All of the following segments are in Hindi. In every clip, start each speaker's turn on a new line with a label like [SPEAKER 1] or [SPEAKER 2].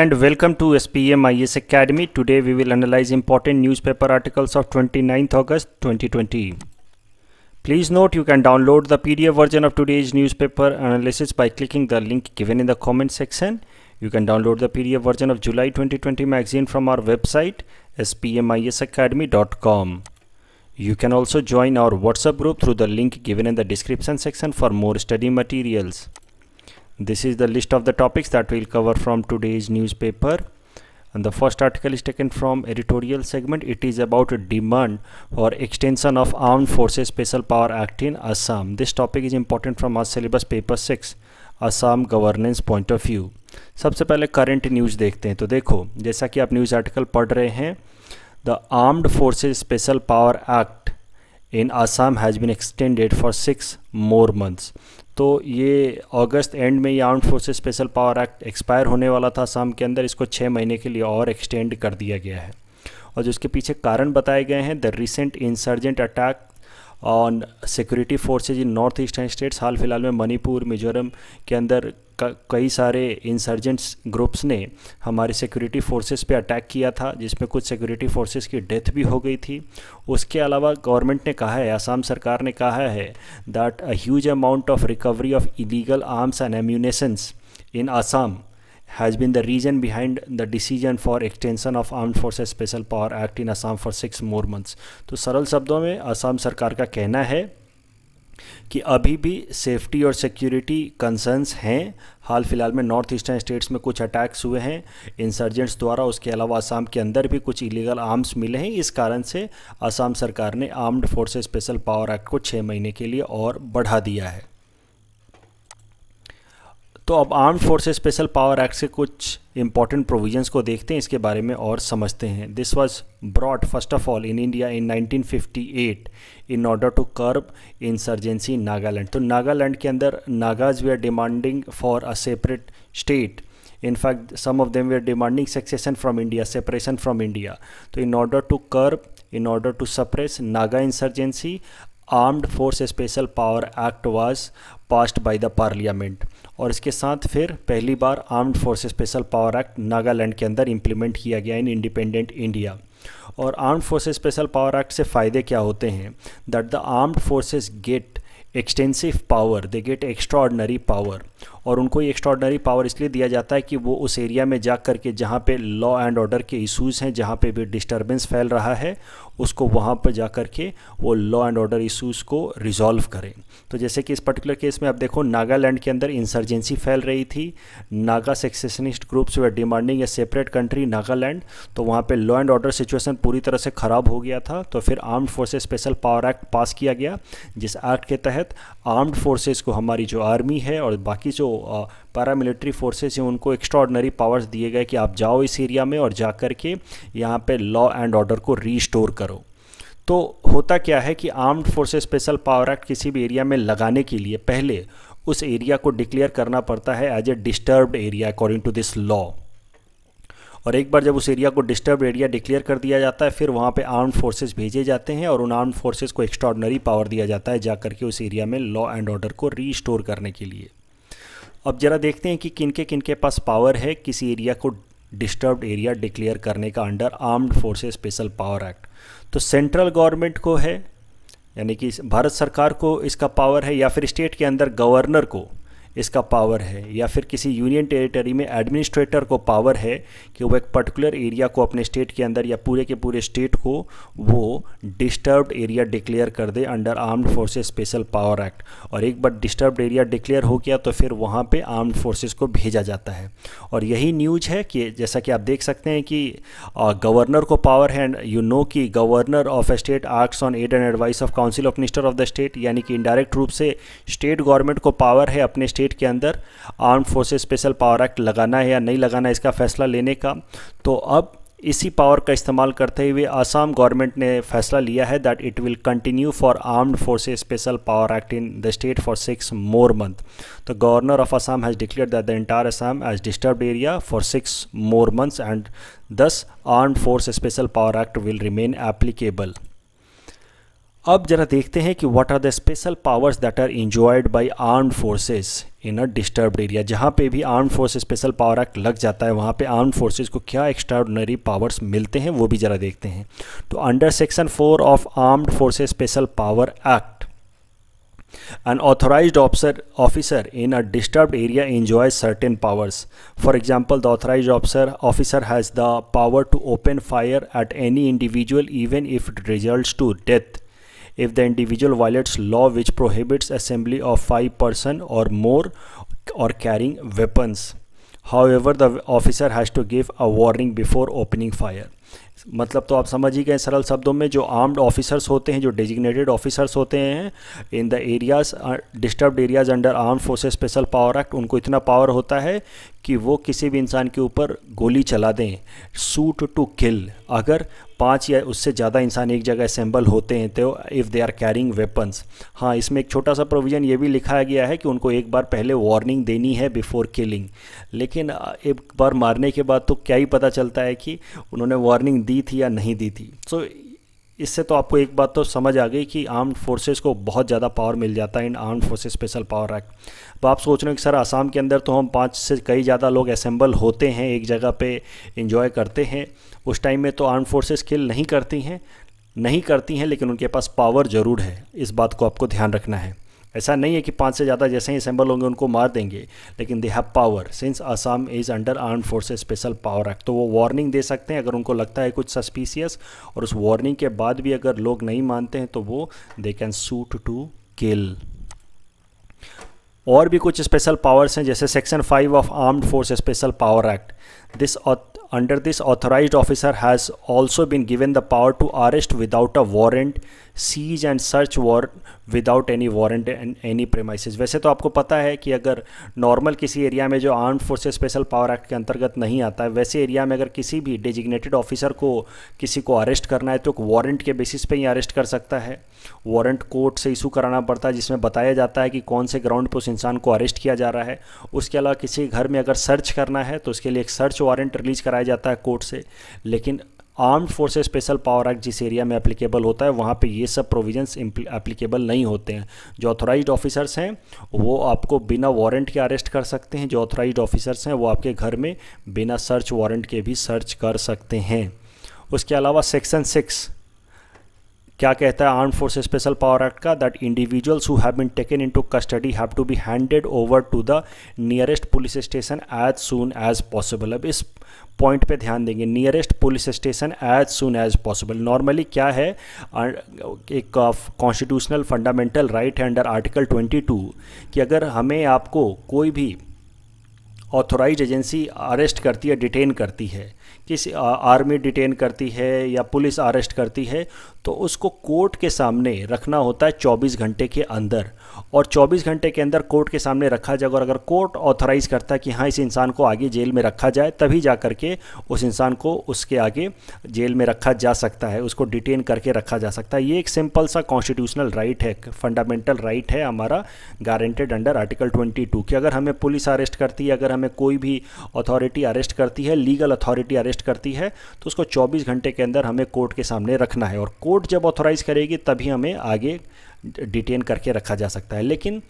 [SPEAKER 1] and welcome to SPM IS Academy. Today we will analyze important newspaper articles of 29th August 2020. Please note you can download the PDF version of today's newspaper analysis by clicking the link given in the comment section. You can download the PDF version of July 2020 magazine from our website spmisacademy.com. You can also join our WhatsApp group through the link given in the description section for more study materials. This is the list of the topics that we'll cover from today's newspaper. And the first article is taken from editorial segment. It is about a demand for extension of Armed Forces Special Power Act in Assam. This topic is important from our syllabus paper 6, Assam governance point of view. सबसे पहले करंट न्यूज़ देखते हैं तो देखो जैसा कि आप न्यूज़ आर्टिकल पढ़ रहे हैं the armed forces special power act in Assam has been extended for six more months तो ये अगस्त एंड में ये arm forces special power act expire होने वाला था शाम के अंदर इसको छः महीने के लिए और एक्सटेंड कर दिया गया है और जिसके पीछे कारण बताए गए हैं the recent insurgent attack on security forces in north eastern states हाल फिलहाल में मणिपुर मिजोरम के अंदर कई सारे इंसर्जेंट्स ग्रुप्स ने हमारे सिक्योरिटी फोर्सेस पे अटैक किया था जिसमें कुछ सिक्योरिटी फोर्सेस की डेथ भी हो गई थी उसके अलावा गवर्नमेंट ने कहा है आसाम सरकार ने कहा है that a huge amount of recovery of illegal arms and ammunitions in Assam has been the reason behind the decision for extension of arm forces special power act in Assam for six more months तो सरल शब्दों में आसाम सरकार का कहना है कि अभी भी सेफ्टी और सिक्योरिटी कंसर्न्स हैं हाल फिलहाल में नॉर्थ ईस्टर्न स्टेट्स में कुछ अटैक्स हुए हैं इंसर्जेंट्स द्वारा उसके अलावा असम के अंदर भी कुछ इलीगल आर्म्स मिले हैं इस कारण से असम सरकार ने armed forces special power act को छः महीने के लिए और बढ़ा दिया है तो अब armed forces special power act से कुछ इंपॉर्टेंट प्रोविजंस को देखते हैं इसके बारे में और समझते हैं this was brought first of all in India in 1958 in order to curb insurgency Nagaland तो नागालैंड के अंदर Nagas we are demanding for a separate state in some of them we are demanding succession from India separation from India तो in order to curb in order to suppress Naga insurgency armed force special power act was passed by the parliament और इसके साथ फिर पहली बार armed force special power act Nagaland के अंदर इंप्लीमेंट किया गया इन इंडिपेंडेंट इंडिया और armed force special power act से फ़ायदे क्या होते हैं that the armed forces get extensive power they get extraordinary power और उनको ये एक्स्ट्रॉडनरी पावर इसलिए दिया जाता है कि वो उस एरिया में जा कर के जहाँ पे लॉ एंड ऑर्डर के इशूज़ हैं जहाँ पे भी डिस्टर्बेंस फैल रहा है उसको वहाँ पर जा कर के वो लॉ एंड ऑर्डर इशूज़ को रिजॉल्व करें तो जैसे कि इस पर्टिकुलर केस में आप देखो नागालैंड के अंदर इंसर्जेंसी फैल रही थी नागा सेक्सेशनिस्ट ग्रुप्स वे demanding a separate country Nagaland तो वहाँ पर लॉ एंड ऑर्डर सिचुएशन पूरी तरह से ख़राब हो गया था तो फिर armed forces special power act pass किया गया जिस एक्ट के तहत आर्म्ड फोर्सेज को हमारी जो आर्मी है और बाकी जो पैरामिलिट्री फोर्सेज हैं उनको एक्स्ट्रॉडनरी पावर्स दिए गए कि आप जाओ इस एरिया में और जा कर के यहाँ पर लॉ एंड ऑर्डर को रीस्टोर करो तो होता क्या है कि armed forces special power act किसी भी एरिया में लगाने के लिए पहले उस एरिया को डिक्लेयर करना पड़ता है as a disturbed area according to this law और एक बार जब उस एरिया को डिस्टर्ब एरिया डिक्लेयर कर दिया जाता है फिर वहाँ पे आर्म्ड फोर्सेस भेजे जाते हैं और उन आर्म्ड फोर्सेस को एक्स्ट्रॉडनरी पावर दिया जाता है जा करके उस एरिया में लॉ एंड ऑर्डर को रीस्टोर करने के लिए अब ज़रा देखते हैं कि किनके किनके पास पावर है किसी एरिया को डिस्टर्ब एरिया डिक्लेयर करने का under armed forces special power act तो सेंट्रल गवर्नमेंट को है यानी कि भारत सरकार को इसका पावर है या फिर स्टेट के अंदर गवर्नर को इसका पावर है या फिर किसी यूनियन टेरिटरी में एडमिनिस्ट्रेटर को पावर है कि वो एक पर्टिकुलर एरिया को अपने स्टेट के अंदर या पूरे के पूरे स्टेट को वो डिस्टर्ब्ड एरिया डिक्लेयर कर दे under armed forces special power act और एक बार डिस्टर्ब्ड एरिया डिक्लेयर हो गया तो फिर वहाँ पर आर्म्ड फोर्सेज को भेजा जाता है और यही न्यूज है कि जैसा कि आप देख सकते हैं कि गवर्नर को पावर है एंड यू नो कि governor of a state acts on aid and advice of council of minister of the state यानी कि इनडायरेक्ट रूप से स्टेट गवर्नमेंट को पावर है अपने स्टेट स्टेट के अंदर arm forces special power act लगाना है या नहीं लगाना है इसका फैसला लेने का तो अब इसी पावर का इस्तेमाल करते हुए आसाम गवर्नमेंट ने फैसला लिया है that it will continue for armed forces special power act in the state for six more month तो governor of Assam has declare that the entire Assam as disturb area for six more months and this armed force special power act will remain applicable अब जरा देखते हैं कि what are the special powers that are enjoyed by armed forces in a disturbed area जहाँ पे भी arm force special power act लग जाता है वहाँ पे आर्म फोर्सेस को क्या एक्स्ट्राऑर्डनरी पावर्स मिलते हैं वो भी ज़रा देखते हैं तो under section four of armed forces special power act an authorise officer officer in a disturbed area enjoy certain powers for example the authorise officer officer has the power to open fire at any individual even if it result to death if the individual violates law which prohibits assembly of five person or more or carrying weapons however the officer has to give a warning before opening fire मतलब तो आप समझ ही गए सरल शब्दों में जो आर्म्ड ऑफिसर्स होते हैं जो डेजिग्नेटेड ऑफिसर्स होते हैं in the areas disturbed areas under armed forces special power act उनको इतना पावर होता है कि वो किसी भी इंसान के ऊपर गोली चला दें सूट टू किल अगर पाँच या उससे ज़्यादा इंसान एक जगह असेंबल होते हैं तो if they are carrying weapons हाँ इसमें एक छोटा सा प्रोविज़न ये भी लिखा गया है कि उनको एक बार पहले वार्निंग देनी है बिफोर किलिंग लेकिन एक बार मारने के बाद तो क्या ही पता चलता है कि उन्होंने वार्निंग दी थी या नहीं दी थी सो so, इससे तो आपको एक बात तो समझ आ गई कि आर्म्ड फोर्सेस को बहुत ज़्यादा पावर मिल जाता है in armed forces special power act अब आप सोच रहे हो कि सर आसाम के अंदर तो हम पाँच से कई ज़्यादा लोग असेंबल होते हैं एक जगह पे इंजॉय करते हैं उस टाइम में तो आर्म्ड फोर्सेस किल नहीं करती हैं नहीं करती हैं लेकिन उनके पास पावर ज़रूर है इस बात को आपको ध्यान रखना है ऐसा नहीं है कि पाँच से ज़्यादा जैसे ही असेंबल होंगे उनको मार देंगे लेकिन they have power since Assam is under arm forces special power act तो वो वार्निंग दे सकते हैं अगर उनको लगता है कुछ सस्पिशियस और उस वार्निंग के बाद भी अगर लोग नहीं मानते हैं तो वो they can shoot to kill और भी कुछ स्पेशल पावर्स हैं जैसे section five of armed force special power act this under this authorise officer has also been given the power to arrest without a warrant seize and search war without any warrant and any premises वैसे तो आपको पता है कि अगर नॉर्मल किसी एरिया में जो armed forces special power act के अंतर्गत नहीं आता है वैसे एरिया में अगर किसी भी डेजिग्नेटेड ऑफिसर को किसी को अरेस्ट करना है तो वारंट के बेसिस पे ही अरेस्ट कर सकता है वारंट कोर्ट से इशू कराना पड़ता है जिसमें बताया जाता है कि कौन से ग्राउंड पर उस इंसान को अरेस्ट किया जा रहा है उसके अलावा किसी घर में अगर सर्च करना है तो उसके लिए एक सर्च वारंट रिलीज कराया जाता है कोर्ट से लेकिन armed force special power act जिस एरिया में एप्लीकेबल होता है वहाँ पे ये सब प्रोविजंस एप्लीकेबल नहीं होते हैं जो ऑथोराइज ऑफिसर्स हैं वो आपको बिना वारंट के अरेस्ट कर सकते हैं जो ऑथोराइज ऑफिसर्स हैं वो आपके घर में बिना सर्च वारंट के भी सर्च कर सकते हैं उसके अलावा सेक्शन सिक्स क्या कहता है arm force special power act का that individuals who have been taken into custody have to be handed over to the nearest police station as soon as possible अब इस पॉइंट पे ध्यान देंगे nearest police station as soon as possible normally क्या है एक कॉन्स्टिट्यूशनल फंडामेंटल राइट है अंडर आर्टिकल 22 कि अगर हमें आपको कोई भी ऑथोराइज एजेंसी अरेस्ट करती है डिटेन करती है किसी आर्मी डिटेन करती है या पुलिस अरेस्ट करती है तो उसको कोर्ट के सामने रखना होता है 24 घंटे के अंदर और 24 घंटे के अंदर कोर्ट के सामने रखा जाएगा और अगर कोर्ट ऑथराइज़ करता है कि हाँ इस इंसान को आगे जेल में रखा जाए तभी जा करके उस इंसान को उसके आगे जेल में रखा जा सकता है उसको डिटेन करके रखा जा सकता है ये एक सिंपल सा कॉन्स्टिट्यूशनल राइट है फंडामेंटल राइट है हमारा गारंटेड अंडर आर्टिकल 22 कि अगर हमें पुलिस अरेस्ट करती है अगर हमें कोई भी अथॉरिटी अरेस्ट करती है लीगल अथॉरिटी अरेस्ट करती है तो उसको चौबीस घंटे के अंदर हमें कोर्ट के सामने रखना है और कोर्ट जब ऑथोराइज़ करेगी तभी हमें आगे डिटेन करके रखा जा सकता है लेकिन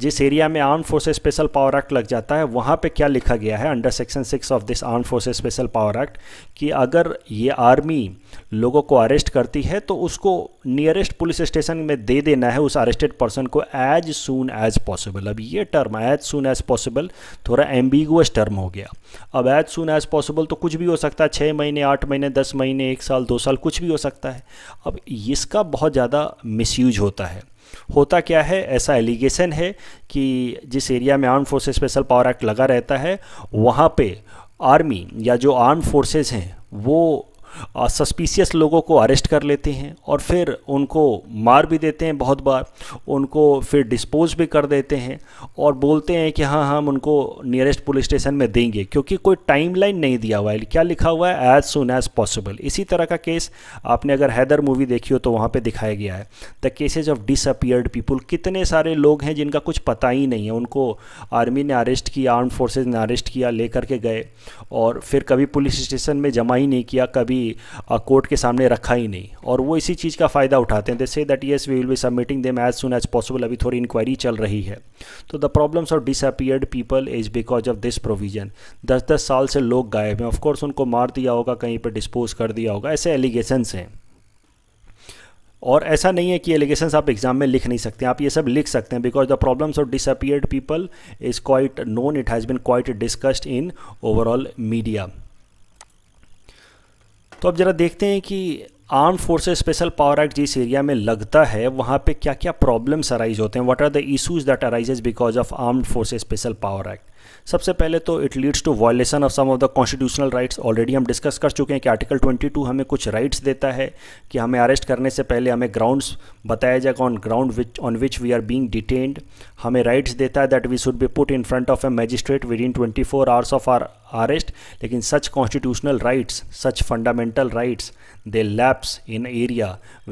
[SPEAKER 1] जिस एरिया में arm forces special power act लग जाता है वहाँ पे क्या लिखा गया है under section six of this arm forces special power act कि अगर ये आर्मी लोगों को अरेस्ट करती है तो उसको नियरेस्ट पुलिस स्टेशन में दे देना है उस अरेस्टेड पर्सन को एज सून एज पॉसिबल अब ये term as soon as possible थोड़ा एम्बिगुअस टर्म हो गया अब एज सून एज पॉसिबल तो कुछ भी हो सकता है छः महीने आठ महीने दस महीने एक साल दो साल कुछ भी हो सकता है अब इसका बहुत ज़्यादा मिस होता है होता क्या है ऐसा एलिगेशन है कि जिस एरिया में arm forces special power act लगा रहता है वहाँ पे आर्मी या जो आर्म फोर्सेस हैं वो सस्पिशियस लोगों को अरेस्ट कर लेते हैं और फिर उनको मार भी देते हैं बहुत बार उनको फिर डिस्पोज भी कर देते हैं और बोलते हैं कि हाँ हम उनको नियरेस्ट पुलिस स्टेशन में देंगे क्योंकि कोई टाइमलाइन नहीं दिया हुआ है क्या लिखा हुआ है एज सुन एज पॉसिबल इसी तरह का केस आपने अगर हैदर मूवी देखी हो तो वहाँ पर दिखाया गया है the cases of disappeared people कितने सारे लोग हैं जिनका कुछ पता ही नहीं है उनको आर्मी ने अरेस्ट किया आर्म फोर्सेज ने अरेस्ट किया लेकर के गए और फिर कभी पुलिस स्टेशन में जमा ही नहीं किया कभी कोर्ट के सामने रखा ही नहीं और वो इसी चीज़ का फ़ायदा उठाते हैं जैसे से that yes we will be submitting them as soon as possible अभी थोड़ी इंक्वायरी चल रही है तो the problems of disappeared people is because of this provision दस दस साल से लोग गायब हैं ऑफकोर्स उनको मार दिया होगा कहीं पर डिस्पोज कर दिया होगा ऐसे एलिगेशंस हैं और ऐसा नहीं है कि एलिगेशन आप एग्जाम में लिख नहीं सकते आप ये सब लिख सकते हैं because the problems of disappeared people is quite known it has been quite discussed in overall media तो अब ज़रा देखते हैं कि arm forces special power act जिस एरिया में लगता है वहाँ पे क्या क्या प्रॉब्लम्स अराइज होते हैं what are the issues that arises because of armed forces special power act सबसे पहले तो it leads to violation of some of the constitutional rights already हम डिस्कस कर चुके हैं कि आर्टिकल 22 हमें कुछ राइट्स देता है कि हमें अरेस्ट करने से पहले हमें ग्राउंड्स बताया जाएगा on ground which on which we are being detained हमें राइट्स देता है that we should be put in front of a magistrate within twenty four hours of our arrest लेकिन such constitutional rights such fundamental rights they lapse in area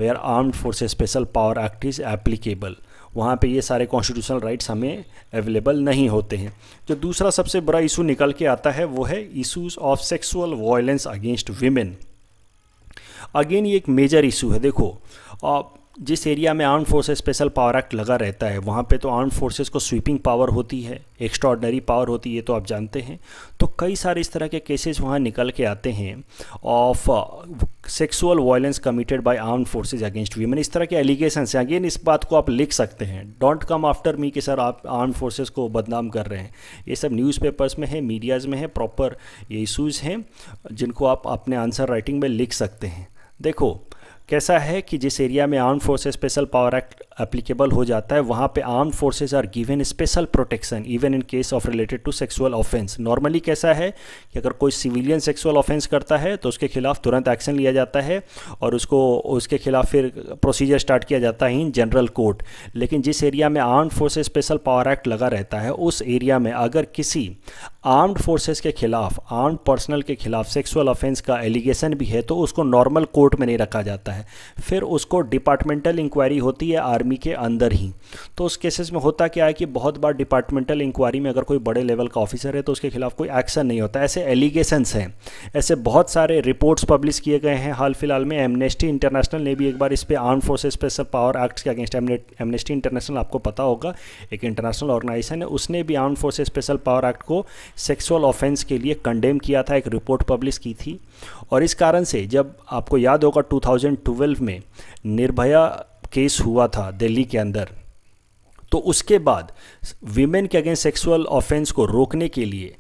[SPEAKER 1] are armed force special power act is applicable वहाँ पे ये सारे कॉन्स्टिट्यूशनल राइट्स हमें अवेलेबल नहीं होते हैं जो दूसरा सबसे बड़ा इशू निकल के आता है वो है issues of sexual violence against women again ये एक मेजर इशू है देखो आप जिस एरिया में arm forces special power act लगा रहता है वहाँ पे तो आर्म फोर्सेस को स्वीपिंग पावर होती है एक्स्ट्रॉडनरी पावर होती है तो आप जानते हैं तो कई सारे इस तरह के केसेस वहाँ निकल के आते हैं of sexual violence committed by arm forces against women इस तरह के एलिगेशन हैं अगेन इस बात को आप लिख सकते हैं डोंट कम आफ्टर मी कि सर आप आर्म फोर्सेज को बदनाम कर रहे हैं ये सब न्यूज़पेपर्स में है मीडियाज़ में है प्रॉपर ये इशूज़ हैं जिनको आप अपने आंसर राइटिंग में लिख सकते हैं देखो कैसा है कि जिस एरिया में arm forces special power act applicable हो जाता है वहाँ पे arm forces are given special protection even in case of related to sexual offence normally कैसा है कि अगर कोई सिविलियन सेक्सुअल ऑफेंस करता है तो उसके खिलाफ तुरंत एक्शन लिया जाता है और उसको उसके खिलाफ फिर प्रोसीजर स्टार्ट किया जाता है इन जनरल कोर्ट लेकिन जिस एरिया में arm forces special power act लगा रहता है उस एरिया में अगर किसी आर्म्ड फोर्सेज के खिलाफ आर्म्ड पर्सनल के खिलाफ सेक्सुअल ऑफेंस का एलिगेशन भी है तो उसको नॉर्मल कोर्ट में नहीं रखा जाता है फिर उसको डिपार्टमेंटल इंक्वायरी होती है आर्मी आर्मी के अंदर ही तो उस केसेस में होता क्या है कि बहुत बार डिपार्टमेंटल इंक्वायरी में अगर कोई बड़े लेवल का ऑफिसर है तो उसके खिलाफ कोई एक्शन नहीं होता ऐसे एलिगेशंस हैं ऐसे बहुत सारे रिपोर्ट्स पब्लिश किए गए हैं हाल फिलहाल में एमनेस्टी इंटरनेशनल ने भी एक बार इस पर arm forces special power act के अगेंस्ट एमनेस्टी इंटरनेशनल आपको पता होगा एक इंटरनेशनल ऑर्गेनाइजेशन है उसने भी arm forces special power act को सेक्सुअल ऑफेंस के लिए कंडेम किया था एक रिपोर्ट पब्लिश की थी और इस कारण से जब आपको याद होगा 2012 में निर्भया केस हुआ था दिल्ली के अंदर तो उसके बाद वीमेन के अगेंस्ट सेक्सुअल ऑफेंस को रोकने के लिए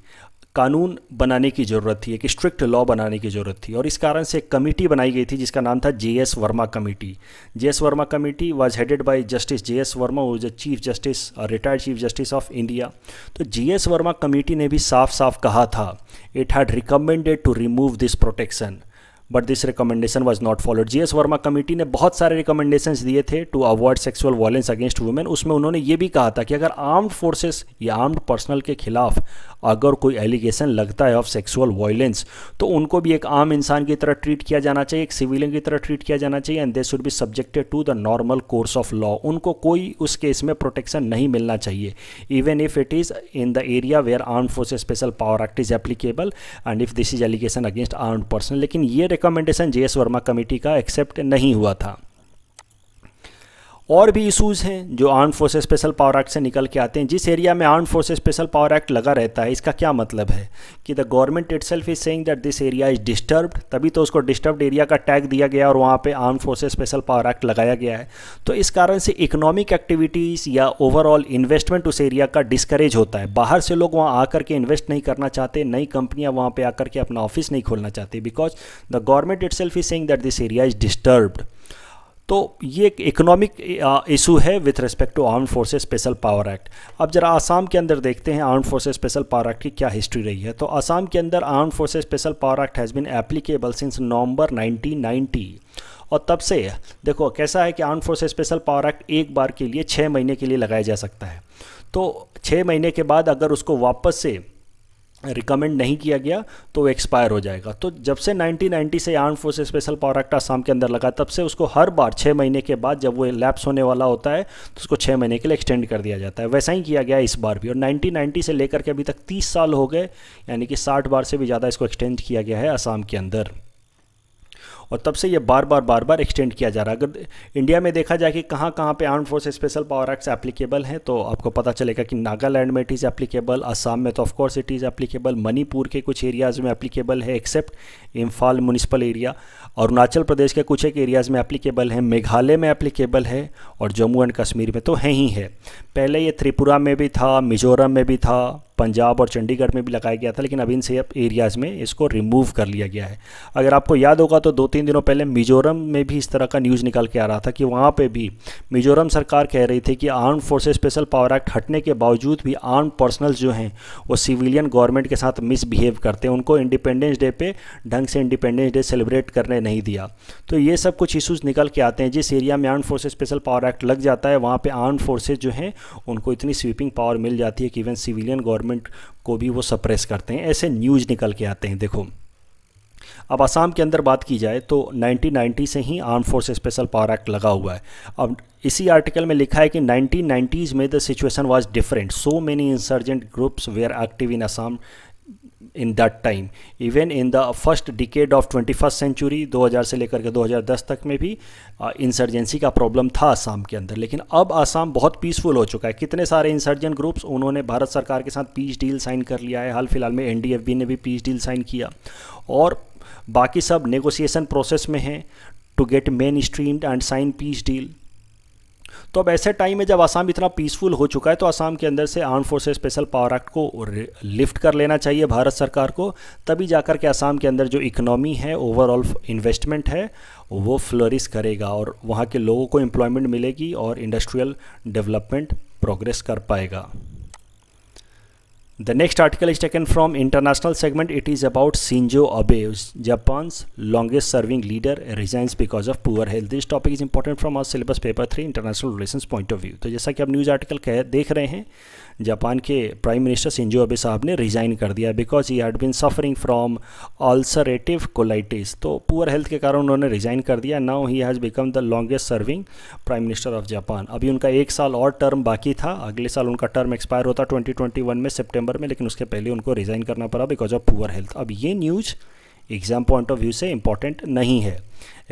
[SPEAKER 1] कानून बनाने की ज़रूरत थी एक स्ट्रिक्ट लॉ बनाने की ज़रूरत थी और इस कारण से एक कमेटी बनाई गई थी जिसका नाम था J S Verma committee J S Verma committee was headed by justice J S Verma वो chief justice retired chief justice of India तो जे एस वर्मा कमेटी ने भी साफ साफ कहा था it had recommended to remove this protection but this recommendation was not followed G S Verma committee ने बहुत सारे रिकमेंडेशन दिए थे to avoid sexual violence against women उसमें उन्होंने ये भी कहा था कि अगर आर्म्ड फोर्सेस या आर्म्ड पर्सनल के खिलाफ अगर कोई एलिगेशन लगता है ऑफ सेक्सुअल वॉयलेंस तो उनको भी एक आम इंसान की तरह ट्रीट किया जाना चाहिए एक सिविलियन की तरह ट्रीट किया जाना चाहिए and they should be subjected to the normal course of law उनको कोई उस केस में प्रोटेक्शन नहीं मिलना चाहिए even if it is in the area where arm forces special power act is applicable and if this is allegation against armed person लेकिन ये recommendation J S Verma committee का एक्सेप्ट नहीं हुआ था और भी इशूज़ हैं जो arm forces special power act से निकल के आते हैं जिस एरिया में arm forces special power act लगा रहता है इसका क्या मतलब है कि the government itself is saying that this area is disturbed तभी तो उसको डिस्टर्ब्ड एरिया का टैग दिया गया और वहाँ पे arm forces special power act लगाया गया है तो इस कारण से इकोनॉमिक एक्टिविटीज़ या ओवरऑल इन्वेस्टमेंट उस एरिया का डिस्करेज होता है बाहर से लोग वहाँ आकर के इन्वेस्ट नहीं करना चाहते नई कंपनियाँ वहाँ पर आकर के अपना ऑफिस नहीं खोलना चाहते because the government itself is saying that this area is disturbed तो ये एक इकोनॉमिक इशू है with respect to arm forces special power act अब जरा आसाम के अंदर देखते हैं arm forces special power act की क्या हिस्ट्री रही है तो आसाम के अंदर arm forces special power act has been applicable since November 1990 और तब से देखो कैसा है कि arm forces special power act एक बार के लिए छः महीने के लिए लगाया जा सकता है तो छः महीने के बाद अगर उसको वापस से रिकमेंड नहीं किया गया तो वो एक्सपायर हो जाएगा तो जब से 1990 से arm force special power act Assam के अंदर लगा तब से उसको हर बार छः महीने के बाद जब वो लैप्स होने वाला होता है तो उसको छः महीने के लिए एक्सटेंड कर दिया जाता है वैसा ही किया गया इस बार भी और 1990 से लेकर के अभी तक तीस साल हो गए यानी कि साठ बार से भी ज़्यादा इसको एक्सटेंड किया गया है आसाम के अंदर और तब से ये बार बार बार बार एक्सटेंड किया जा रहा है अगर इंडिया में देखा जाए कि कहाँ कहाँ पे arm force special power acts applicable हैं तो आपको पता चलेगा कि नागालैंड में इट इज़ एप्लीकेबल असम में तो of course it is applicable Manipur के कुछ एरियाज़ में एप्लीकेबल है except Imphal municipal area Arunachal Pradesh के कुछ एक एरियाज़ में एप्लीकेबल है मेघालय में एप्लीकेबल है और जम्मू एंड कश्मीर में तो है ही है पहले ये त्रिपुरा में भी था मिजोरम में भी था पंजाब और चंडीगढ़ में भी लगाया गया था लेकिन अब इन से एरियाज़ में इसको रिमूव कर लिया गया है अगर आपको याद होगा तो दो तीन दिनों पहले मिजोरम में भी इस तरह का न्यूज़ निकल के आ रहा था कि वहाँ पे भी मिजोरम सरकार कह रही थी कि arm forces special power act हटने के बावजूद भी आर्म पर्सनल्स जो हैं वो सिविलियन गवर्नमेंट के साथ मिसबिहेव करते हैं उनको इंडिपेंडेंस डे पर ढंग से इंडिपेंडेंस डे सेलिब्रेट करने उन्होंने नहीं दिया तो ये सब कुछ इशूज़ निकल के आते हैं जिस एरिया में arm forces special power act लग जाता है वहाँ पर आर्म फोर्सेज जो हैं उनको इतनी स्वीपिंग पावर मिल जाती है कि इवन सिविलियन गवर्नमेंट को भी वो सप्रेस करते हैं ऐसे न्यूज़ निकल के आते हैं देखो अब आसाम के अंदर बात की जाए तो 1990 से ही arm force special power act लगा हुआ है अब इसी आर्टिकल में लिखा है कि 1990s में the situation was different so many insurgent groups were active in Assam in time even in the first decade of twenty first century दो 2000 से लेकर के 2010 तक में भी इंसर्जेंसी का प्रॉब्लम था आसाम के अंदर लेकिन अब आसाम बहुत पीसफुल हो चुका है कितने सारे इंसर्जेंट ग्रुप्स उन्होंने भारत सरकार के साथ पीस डील साइन कर लिया है हाल फिलहाल में एनडीएफबी ने भी पीस डील साइन किया और बाकी सब नेगोशिएशन प्रोसेस में हैं to get mainstream and sign peace deal तो अब ऐसे टाइम में जब आसाम इतना पीसफुल हो चुका है तो आसाम के अंदर से arm forces special power act को लिफ्ट कर लेना चाहिए भारत सरकार को तभी जाकर के आसाम के अंदर जो इकोनॉमी है ओवरऑल इन्वेस्टमेंट है वो फ्लोरिस करेगा और वहाँ के लोगों को एम्प्लॉयमेंट मिलेगी और इंडस्ट्रियल डेवलपमेंट प्रोग्रेस कर पाएगा The next article is taken from international segment. It is about Shinzo Abe, Japan's longest serving leader resigns because of poor health. This topic is important from our syllabus paper three, international relations point of view. तो जैसा कि आप न्यूज़ आर्टिकल कह देख रहे हैं जापान के प्राइम मिनिस्टर सिंजो अबे साहब ने रिज़ाइन कर दिया because he had been suffering from ulcerative colitis तो पुअर हेल्थ के कारण उन्होंने रिज़ाइन कर दिया now he has become the longest serving prime minister of Japan अभी उनका एक साल और टर्म बाकी था अगले साल उनका टर्म एक्सपायर होता ट्वेंटी में सितंबर में लेकिन उसके पहले उनको रिज़ाइन करना पड़ा बिकॉज ऑफ पुअर हेल्थ अब ये news exam point of view से इंपॉर्टेंट नहीं है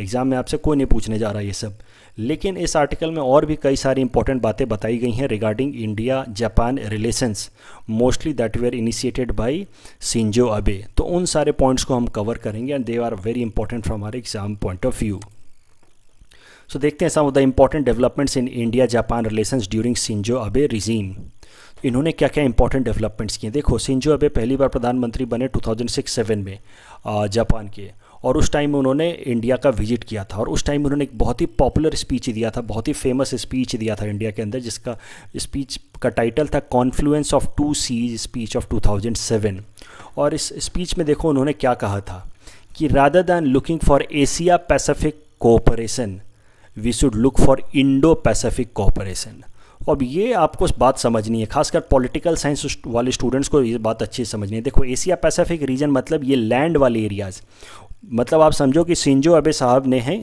[SPEAKER 1] एग्ज़ाम में आपसे कोई नहीं पूछने जा रहा ये सब लेकिन इस आर्टिकल में और भी कई सारी इंपॉर्टेंट बातें बताई गई हैं regarding India Japan relations mostly that were initiated by Shinzo Abe तो उन सारे पॉइंट्स को हम कवर करेंगे and they are very important from our exam point of view so देखते हैं some of the important developments in India Japan relations during Shinzo Abe regime इन्होंने क्या क्या इंपॉर्टेंट डेवलपमेंट्स किए देखो सिंजो अबे पहली बार प्रधानमंत्री बने टू थाउजेंड में जापान के और उस टाइम में उन्होंने इंडिया का विजिट किया था और उस टाइम उन्होंने एक बहुत ही पॉपुलर स्पीच दिया था बहुत ही फेमस स्पीच दिया था इंडिया के अंदर जिसका स्पीच का टाइटल था confluence of two seas speech of 2007 और इस स्पीच में देखो उन्होंने क्या कहा था कि rather than looking for Asia Pacific cooperation we should look for Indo Pacific cooperation अब ये आपको बात समझनी है खासकर पॉलिटिकल साइंस वाले स्टूडेंट्स को ये बात अच्छी समझनी है देखो एशिया पैसिफिक रीजन मतलब ये लैंड वाले एरियाज़ मतलब आप समझो कि सिंजो अबे साहब ने है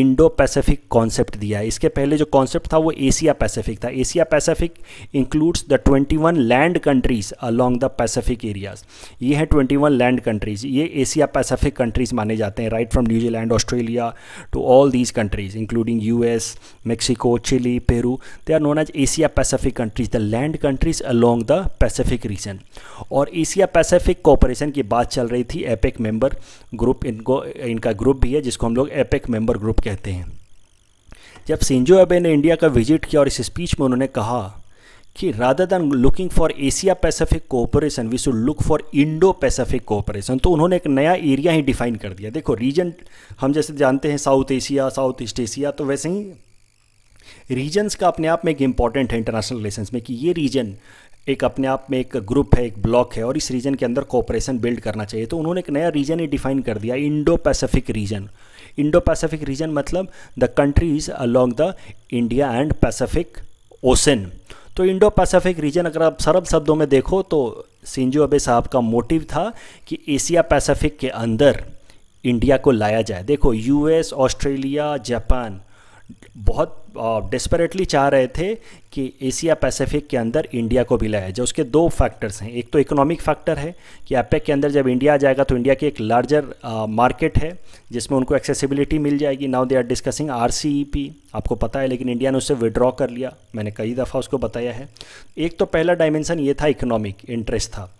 [SPEAKER 1] इंडो पैसिफिक कॉन्सेप्ट दिया है इसके पहले जो कॉन्सेप्ट था वो एशिया पैसिफिक था Asia Pacific includes the 21 land countries along the Pacific areas ये हैं 21 लैंड कंट्रीज ये एशिया पैसिफिक कंट्रीज माने जाते हैं right from New Zealand Australia to all these countries including US Mexico Chile Peru they are known as Asia Pacific countries the land countries along the Pacific region और एशिया पैसेफिक कॉपरेशन की बात चल रही थी एपेक मेंबर ग्रुप इनको इनका ग्रुप भी है जिसको हम लोग एपेक मेंबर ग्रुप कहते हैं जब सिंजो अबे ने इंडिया का विजिट किया और इस स्पीच में उन्होंने कहा कि rather than looking for Asia Pacific cooperation we should look for Indo Pacific cooperation तो उन्होंने एक नया एरिया ही डिफाइन कर दिया देखो रीजन हम जैसे जानते हैं South Asia South East Asia तो वैसे ही रीजन्स का अपने आप में एक इंपॉर्टेंट है इंटरनेशनल रिलेशन में कि ये रीजन एक अपने आप में एक ग्रुप है एक ब्लॉक है और इस रीजन के अंदर कोऑपरेशन बिल्ड करना चाहिए तो उन्होंने एक नया रीजन ही डिफाइन कर दिया Indo Pacific region Indo Pacific region मतलब the countries along the India and Pacific Ocean तो इंडो पैसिफिक रीजन अगर आप सरल शब्दों में देखो तो सिंजो अबे साहब का मोटिव था कि एशिया पैसिफिक के अंदर इंडिया को लाया जाए देखो यूएस ऑस्ट्रेलिया जापान बहुत डेस्परेटली चाह रहे थे कि एशिया पैसिफिक के अंदर इंडिया को भी लाया जाए उसके दो फैक्टर्स हैं एक तो इकोनॉमिक फैक्टर है कि एपेक के अंदर जब इंडिया आ जाएगा तो इंडिया की एक लार्जर मार्केट है जिसमें उनको एक्सेसिबिलिटी मिल जाएगी नाउ दे आर डिस्कसिंग आर आपको पता है लेकिन इंडिया ने उससे विड्रॉ कर लिया मैंने कई दफ़ा उसको बताया है एक तो पहला डायमेंसन ये था इकोनॉमिक इंटरेस्ट था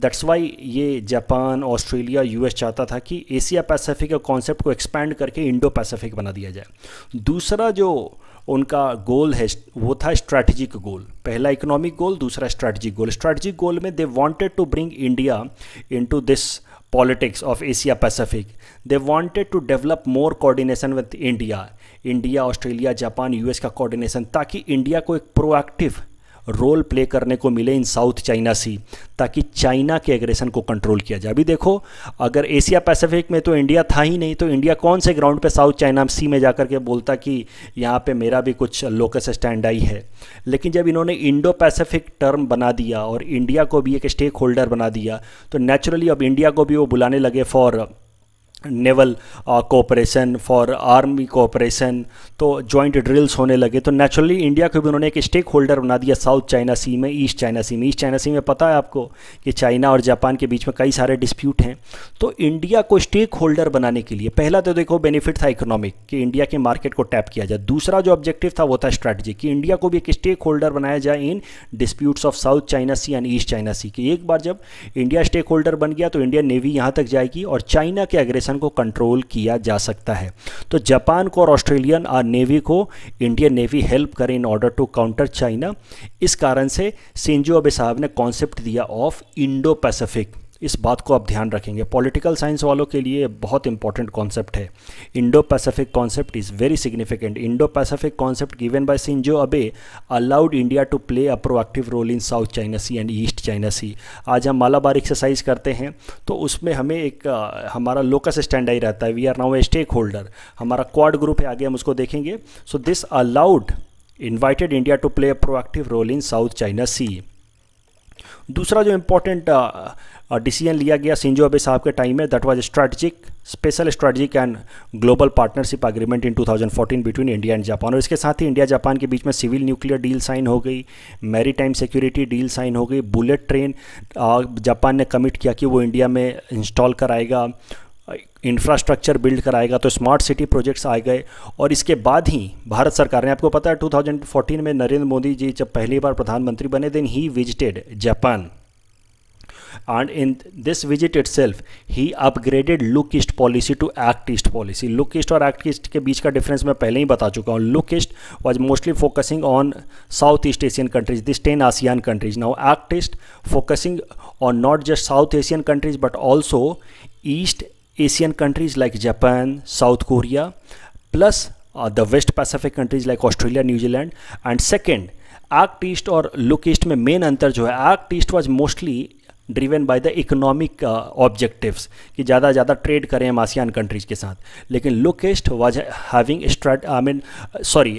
[SPEAKER 1] दैट्स वाई ये जापान ऑस्ट्रेलिया यूएस चाहता था कि एशिया पैसिफिक के कॉन्सेप्ट को एक्सपैंड करके इंडो पैसिफिक बना दिया जाए दूसरा जो उनका गोल है वो था स्ट्रैटेजिक गोल पहला इकोनॉमिक गोल दूसरा स्ट्रैटेजिक गोल स्ट्रैटेजिक गोल में they wanted to bring India into this politics of Asia Pacific they wanted to develop more coordination with India India Australia Japan US का कोऑर्डिनेशन ताकि इंडिया को एक प्रोएक्टिव रोल प्ले करने को मिले इन साउथ चाइना सी ताकि चाइना के एग्रेशन को कंट्रोल किया जाए अभी देखो अगर एशिया पैसिफिक में तो इंडिया था ही नहीं तो इंडिया कौन से ग्राउंड पे साउथ चाइना सी में जाकर के बोलता कि यहाँ पे मेरा भी कुछ लोकस स्टैंड आई है लेकिन जब इन्होंने इंडो पैसिफिक टर्म बना दिया और इंडिया को भी एक स्टेक होल्डर बना दिया तो नेचुरली अब इंडिया को भी वो बुलाने लगे for naval cooperation for army cooperation तो जॉइंट ड्रिल्स होने लगे तो नेचुरली इंडिया को भी उन्होंने एक स्टेक होल्डर बना दिया साउथ चाइना सी में ईस्ट चाइना सी में ईस्ट चाइना सी में पता है आपको कि चाइना और जापान के बीच में कई सारे डिस्प्यूट हैं तो इंडिया को स्टेक होल्डर बनाने के लिए पहला तो देखो बेनिफिट था इकोनॉमिक कि इंडिया के मार्केट को टैप किया जाए दूसरा जो ऑब्जेक्टिव था वो था स्ट्रैटेजी कि इंडिया को भी एक स्टेक होल्डर बनाया जाए in disputes of South China Sea and East China Sea कि एक बार जब इंडिया स्टेक होल्डर बन गया तो इंडियन नेवी यहाँ तक जाएगी और चाइना के अग्रेसर इन्फ्लेशन को कंट्रोल किया जा सकता है तो जापान को और ऑस्ट्रेलियन नेवी को इंडियन नेवी हेल्प करें in order to counter China इस कारण से सिंजो अबे साहब ने कॉन्सेप्ट दिया ऑफ इंडो पैसिफिक इस बात को आप ध्यान रखेंगे पॉलिटिकल साइंस वालों के लिए बहुत इंपॉर्टेंट कॉन्सेप्ट है Indo Pacific concept is very significant Indo Pacific concept given by Shinzo Abe allowed India to play a proactive role in South China Sea and East China Sea आज हम मालाबार एक्सरसाइज करते हैं तो उसमें हमें एक हमारा लोकस स्टैंड आई रहता है we are now a stakeholder हमारा क्वाड ग्रुप है आगे हम उसको देखेंगे so this allowed invited India to play a proactive role in South China Sea दूसरा जो इम्पोर्टेंट डिसीजन लिया गया सिंजो अबे साहब के टाइम में that was strategic special strategic and global partnership agreement in 2014 between India and Japan और इसके साथ ही इंडिया जापान के बीच में सिविल न्यूक्लियर डील साइन हो गई maritime time security deal sign हो गई बुलेट ट्रेन जापान ने कमिट किया कि वो इंडिया में इंस्टॉल कराएगा इंफ्रास्ट्रक्चर बिल्ड कराएगा तो स्मार्ट सिटी प्रोजेक्ट्स आए गए और इसके बाद ही भारत सरकार ने आपको पता है 2014 में नरेंद्र मोदी जी जब पहली बार प्रधानमंत्री बने then he visited Japan and in this visit itself he upgraded lookist policy to actist policy lookist or actist ke beech ka difference main pehle hi bata chuka hu lookist was mostly focusing on southeast asian countries this 10 asean countries now actist focusing on not just south asian countries but also east asian countries like japan south korea plus uh, the west pacific countries like australia new zealand and second act east और लुक ईस्ट में मेन अंतर जो है act east was mostly driven by the economic objectives कि ज़्यादा ज़्यादा ट्रेड करें हम आसियान कंट्रीज़ के साथ लेकिन look east was having I mean sorry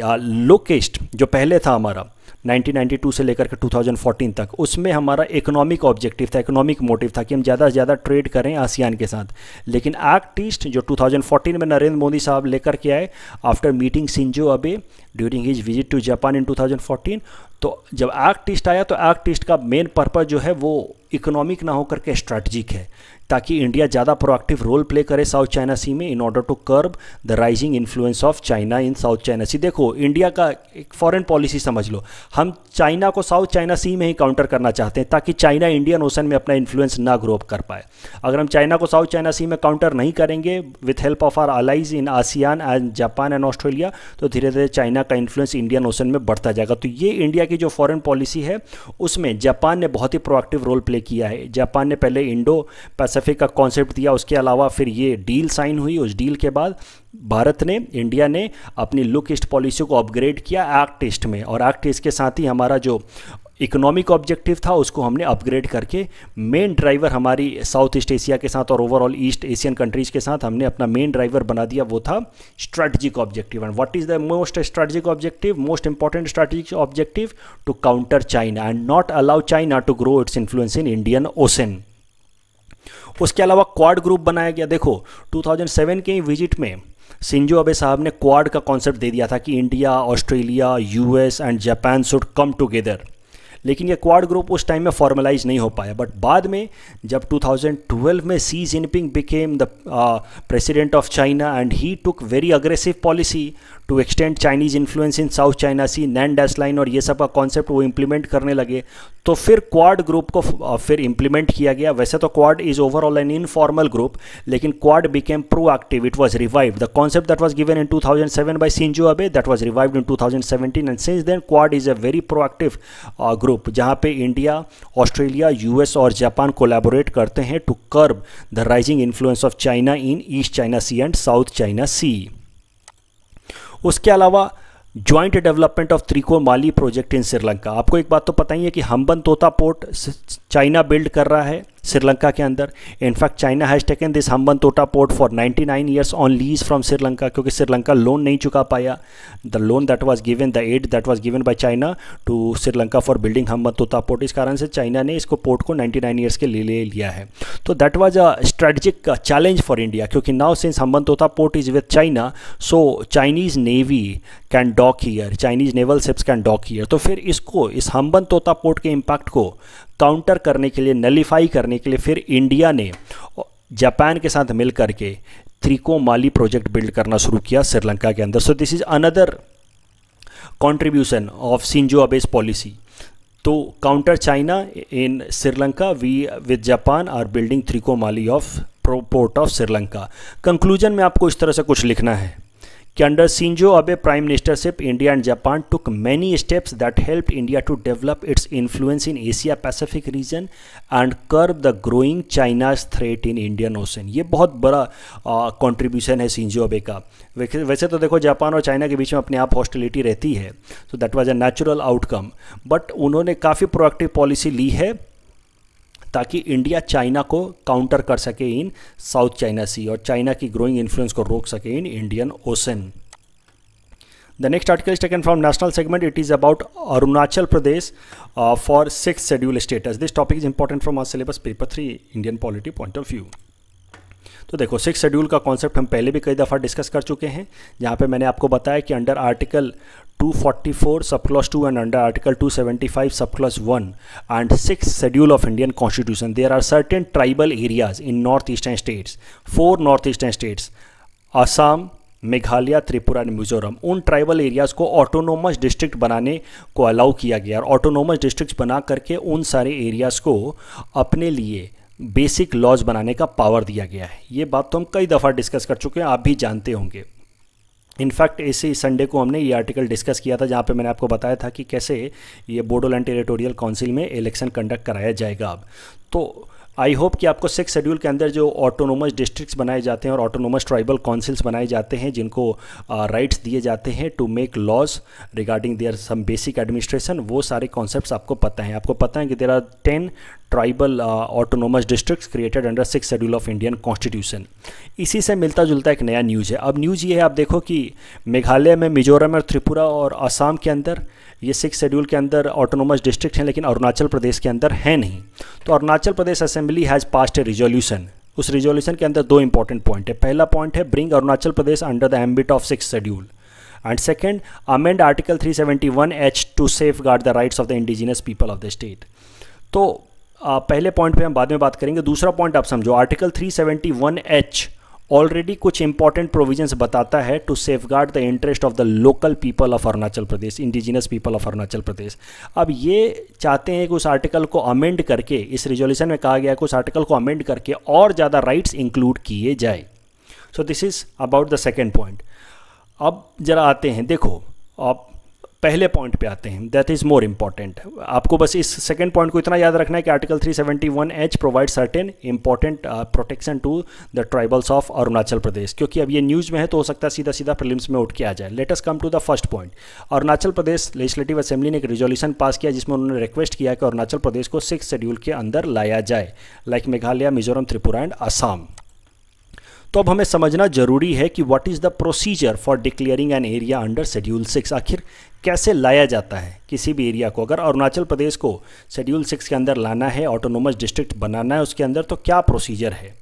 [SPEAKER 1] look east जो पहले था हमारा 1992 से लेकर के 2014 तक उसमें हमारा इकोनॉमिक ऑब्जेक्टिव था इकोनॉमिक मोटिव था कि हम ज़्यादा से ज़्यादा ट्रेड करें आसियान के साथ लेकिन एक्ट ईस्ट जो 2014 में नरेंद्र मोदी साहब लेकर के आए after meeting Shinzo Abe during his visit to Japan in 2014 तो जब एक्ट ईस्ट आया तो एक्ट ईस्ट का मेन पर्पज़ जो है वो इकोनॉमिक ना होकर के स्ट्रैटजिक है ताकि इंडिया ज़्यादा प्रोएक्टिव रोल प्ले करे साउथ चाइना सी में in order to curb the rising influence of China in South China Sea देखो इंडिया का एक फॉरेन पॉलिसी समझ लो हम चाइना को साउथ चाइना सी में ही काउंटर करना चाहते हैं ताकि चाइना इंडियन ओशन में अपना इन्फ्लुएंस ना ग्रो अप कर पाए अगर हम चाइना को साउथ चाइना सी में काउंटर नहीं करेंगे with help of our allies in ASEAN and Japan and Australia तो धीरे धीरे चाइना का इन्फ्लुएंस इंडियन ओशन में बढ़ता जाएगा तो ये इंडिया की जो फॉरन पॉलिसी है उसमें जापान ने बहुत ही प्रोएक्टिव रोल प्ले किया है जापान ने पहले इंडो पैसे फिलॉसफी का कॉन्सेप्ट दिया उसके अलावा फिर ये डील साइन हुई उस डील के बाद भारत ने इंडिया ने अपनी लुक ईस्ट पॉलिसी को अपग्रेड किया एक्ट ईस्ट में और एक्ट ईस्ट के साथ ही हमारा जो इकोनॉमिक ऑब्जेक्टिव था उसको हमने अपग्रेड करके मेन ड्राइवर हमारी साउथ ईस्ट एशिया के साथ और ओवरऑल ईस्ट एशियन कंट्रीज़ के साथ हमने अपना मेन ड्राइवर बना दिया वो था strategic objective and what is the most strategic objective most important strategic objective to counter China and not allow China to grow its influence in Indian Ocean उसके अलावा क्वाड ग्रुप बनाया गया देखो 2007 के विजिट में सिंजो अबे साहब ने क्वाड का कॉन्सेप्ट दे दिया था कि India Australia US and Japan should come together लेकिन ये क्वाड ग्रुप उस टाइम में फॉर्मलाइज नहीं हो पाया बट बाद में जब 2012 में Xi Jinping became the president of China and he took very aggressive policy to extend Chinese influence in South China Sea nine dash line और ये सब का कॉन्सेप्ट वो इम्प्लीमेंट करने लगे तो फिर क्वाड ग्रुप को फिर इम्प्लीमेंट किया गया वैसे तो quad is overall an informal group लेकिन quad became proactive it was revive the concept that was given in two thousand seven by Shinzo Abe that was revive in two thousand seventeen and since then quad is a very proactive group जहाँ पे इंडिया ऑस्ट्रेलिया यूएस और जापान कोलेबोरेट करते हैं to curb the rising influence of China in East China Sea and south China Sea उसके अलावा joint development of Trincomalee project in Sri Lanka आपको एक बात तो पता ही है कि हम्बन तोता पोर्ट चाइना बिल्ड कर रहा है श्रीलंका के अंदर in fact China has taken this Hambantota port for 99 years on lease from Sri Lanka क्योंकि श्रीलंका लोन नहीं चुका पाया the loan that was given the aid that was given by China to Sri Lanka for building Hambantota port इस कारण से चाइना ने इसको पोर्ट को 99 ईयर्स के लिए ले लिया है तो that was a strategic challenge for India क्योंकि now since Hambantota port is with China so Chinese navy can dock here Chinese naval ships can dock here तो फिर इसको इस हम्बन तोता पोर्ट के इम्पैक्ट को काउंटर करने के लिए नलीफाई करने के लिए फिर इंडिया ने जापान के साथ मिल करके त्रिको माली प्रोजेक्ट बिल्ड करना शुरू किया श्रीलंका के अंदर so this is another contribution of Shinzo Abe's policy to counter China in Sri Lanka we with Japan are building Trincomalee of port of Sri Lanka conclusion में आपको इस तरह से कुछ लिखना है के under Shinzo Abe prime ministership India and Japan took many steps that help India to develop its influence in Asia Pacific region and curb the growing China's threat in Indian Ocean ये बहुत बड़ा कॉन्ट्रीब्यूशन है सिंजो अबे का वैसे तो देखो जापान और चाइना के बीच में अपने आप हॉस्टिलिटी रहती है so that was a natural outcome but उन्होंने काफ़ी प्रोएक्टिव पॉलिसी ली है ताकि इंडिया चाइना को काउंटर कर सके इन साउथ चाइना सी और चाइना की ग्रोइंग इन्फ्लुएंस को रोक सके in Indian Ocean the next article is taken from national segment it is about Arunachal Pradesh for six schedule status this topic is important from our syllabus paper three Indian polity point of view तो देखो सिक्स शेड्यूल का कॉन्सेप्ट हम पहले भी कई दफ़ा डिस्कस कर चुके हैं जहाँ पे मैंने आपको बताया कि under article 244 subclause 2 and under article 275 subclause 1 and 6th schedule of indian constitution there are certain tribal areas in northeastern states four northeastern states assam Meghalaya Tripura and Mizoram उन ट्राइबल एरियाज़ को ऑटोनोमस डिस्ट्रिक्ट बनाने को अलाउ किया गया और ऑटोनोमस डिस्ट्रिक्ट बना करके उन सारे एरियाज़ को अपने लिए बेसिक लॉज बनाने का पावर दिया गया है ये बात तो हम कई दफ़ा डिस्कस कर चुके हैं आप भी जानते होंगे इनफैक्ट इसी संडे को हमने ये आर्टिकल डिस्कस किया था जहाँ पे मैंने आपको बताया था कि कैसे ये बोडोलैंड टेरिटोरियल काउंसिल में इलेक्शन कंडक्ट कराया जाएगा अब तो आई होप कि आपको सिक्स शेड्यूल के अंदर जो ऑटोनोमस डिस्ट्रिक्ट्स बनाए जाते हैं और ऑटोनोमस ट्राइबल काउंसिल्स बनाए जाते हैं जिनको राइट्स दिए जाते हैं to make laws regarding their some basic administration वो सारे कॉन्सेप्ट्स आपको पता हैं आपको पता है कि there are ten tribal autonomous district created under six schedule of Indian constitution इसी से मिलता जुलता एक नया न्यूज़ है अब न्यूज़ ये है आप देखो कि मेघालय में मिजोरम और त्रिपुरा और आसाम के अंदर ये सिक्स शेड्यूल के अंदर ऑटोनोमस डिस्ट्रिक्ट हैं लेकिन अरुणाचल प्रदेश के अंदर है नहीं तो Arunachal Pradesh assembly has passed a resolution उस रिजोल्यूशन के अंदर दो इंपॉर्टेंट पॉइंट है पहला पॉइंट है bring Arunachal Pradesh under the ambit of six schedule and second amend three seventy one H to safeguard the rights of the indigenous people of the state तो पहले पॉइंट पे हम बाद में बात करेंगे दूसरा पॉइंट आप समझो आर्टिकल 371 एच ऑलरेडी कुछ इंपॉर्टेंट प्रोविजंस बताता है to safeguard the interest of the local people of Arunachal Pradesh indigenous people of Arunachal Pradesh अब ये चाहते हैं कि उस आर्टिकल को अमेंड करके इस रिजोल्यूशन में कहा गया है कि उस आर्टिकल को अमेंड करके और ज़्यादा राइट्स इंक्लूड किए जाए so this is about the second point अब जरा आते हैं देखो आप पहले पॉइंट पे आते हैं दैट इज़ मोर इम्पॉर्टेंट आपको बस इस सेकेंड पॉइंट को इतना याद रखना है कि article 371 H provide certain important protection to the tribals of Arunachal Pradesh क्योंकि अब ये न्यूज़ में है तो हो सकता है सीधा सीधा प्रिलिम्स में उठ के आ जाए let's come to the first point Arunachal Pradesh legislative assembly ने एक रिजोल्यूशन पास किया जिसमें उन्होंने रिक्वेस्ट किया कि अरुणाचल प्रदेश को सिक्स शेड्यूल के अंदर लाया जाए like like Meghalaya Mizoram Tripura and Assam तो अब हमें समझना जरूरी है कि what is the procedure for declaring an area under schedule six आखिर कैसे लाया जाता है किसी भी एरिया को अगर अरुणाचल प्रदेश को शेड्यूल सिक्स के अंदर लाना है ऑटोनोमस डिस्ट्रिक्ट बनाना है उसके अंदर तो क्या प्रोसीजर है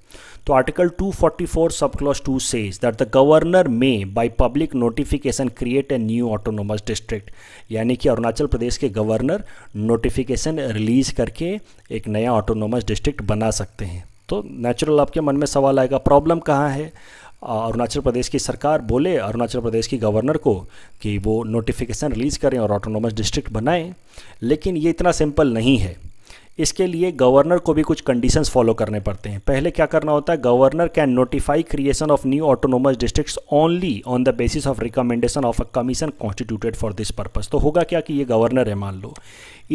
[SPEAKER 1] तो article 244 sub clause two says that the governor may by public notification create a new autonomous district यानी कि अरुणाचल प्रदेश के गवर्नर नोटिफिकेशन रिलीज करके एक नया ऑटोनोमस डिस्ट्रिक्ट बना सकते हैं तो नेचुरल आपके मन में सवाल आएगा प्रॉब्लम कहाँ है अरुणाचल प्रदेश की सरकार बोले अरुणाचल प्रदेश की गवर्नर को कि वो नोटिफिकेशन रिलीज़ करें और ऑटोनोमस डिस्ट्रिक्ट बनाएं लेकिन ये इतना सिंपल नहीं है इसके लिए गवर्नर को भी कुछ कंडीशंस फॉलो करने पड़ते हैं पहले क्या करना होता है governor can notify creation of new autonomous districts only on the basis of recommendation of a commission constituted for this purpose तो होगा क्या कि ये गवर्नर है मान लो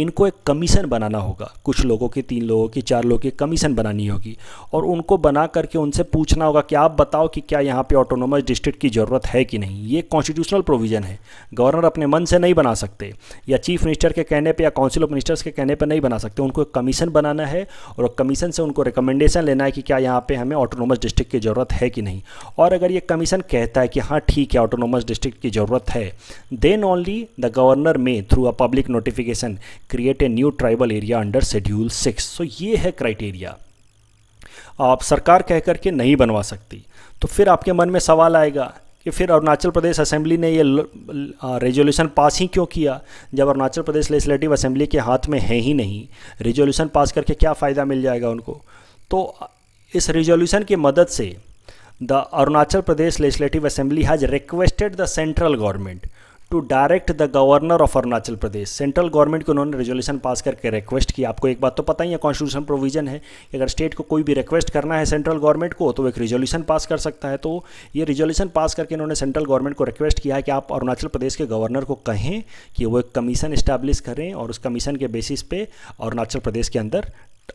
[SPEAKER 1] इनको एक कमीशन बनाना होगा कुछ लोगों की तीन लोगों की चार लोगों की कमीशन बनानी होगी और उनको बना करके उनसे पूछना होगा कि आप बताओ कि क्या यहाँ पे ऑटोनोमस डिस्ट्रिक्ट की ज़रूरत है कि नहीं ये कॉन्स्टिट्यूशनल प्रोविज़न है गवर्नर अपने मन से नहीं बना सकते या चीफ मिनिस्टर के कहने पर या काउंसिल ऑफ मिनिस्टर्स के कहने पर नहीं बना सकते उनको कमीशन बनाना है और कमीशन से उनको रिकमेंडेशन लेना है कि क्या यहाँ पे हमें ऑटोनोमस डिस्ट्रिक्ट की ज़रूरत है कि नहीं और अगर ये कमीशन कहता है कि हाँ ठीक है ऑटोनोमस डिस्ट्रिक्ट की ज़रूरत है then only the governor may through a public notification create a new tribal area under schedule six so ये है क्राइटेरिया आप सरकार कह करके नहीं बनवा सकती तो फिर आपके मन में सवाल आएगा कि फिर अरुणाचल प्रदेश असेंबली ने ये रेजोल्यूशन पास ही क्यों किया जब अरुणाचल प्रदेश लेजिस्लेटिव असेंबली के हाथ में है ही नहीं रेजोल्यूशन पास करके क्या फ़ायदा मिल जाएगा उनको तो इस रेजोल्यूशन की मदद से the Arunachal Pradesh legislative assembly has requested the central government to direct the governor of Arunachal Pradesh central government को उन्होंने रेजोल्यूशन पास करके रिक्वेस्ट की आपको एक बात तो पता ही है कॉन्स्टिट्यूशन प्रोविजन है कि अगर स्टेट को कोई भी रिक्वेस्ट करना है सेंट्रल गवर्नमेंट को तो एक रेजोल्यूशन पास कर सकता है तो ये रेजोल्यूशन पास करके इन्होंने सेंट्रल गवर्नमेंट को रिक्वेस्ट किया है कि आप अरुणाचल प्रदेश के गवर्नर को कहें कि वो एक कमीशन इस्टेब्लिश करें और उस कमीशन के बेसिस पे अरुणाचल प्रदेश के अंदर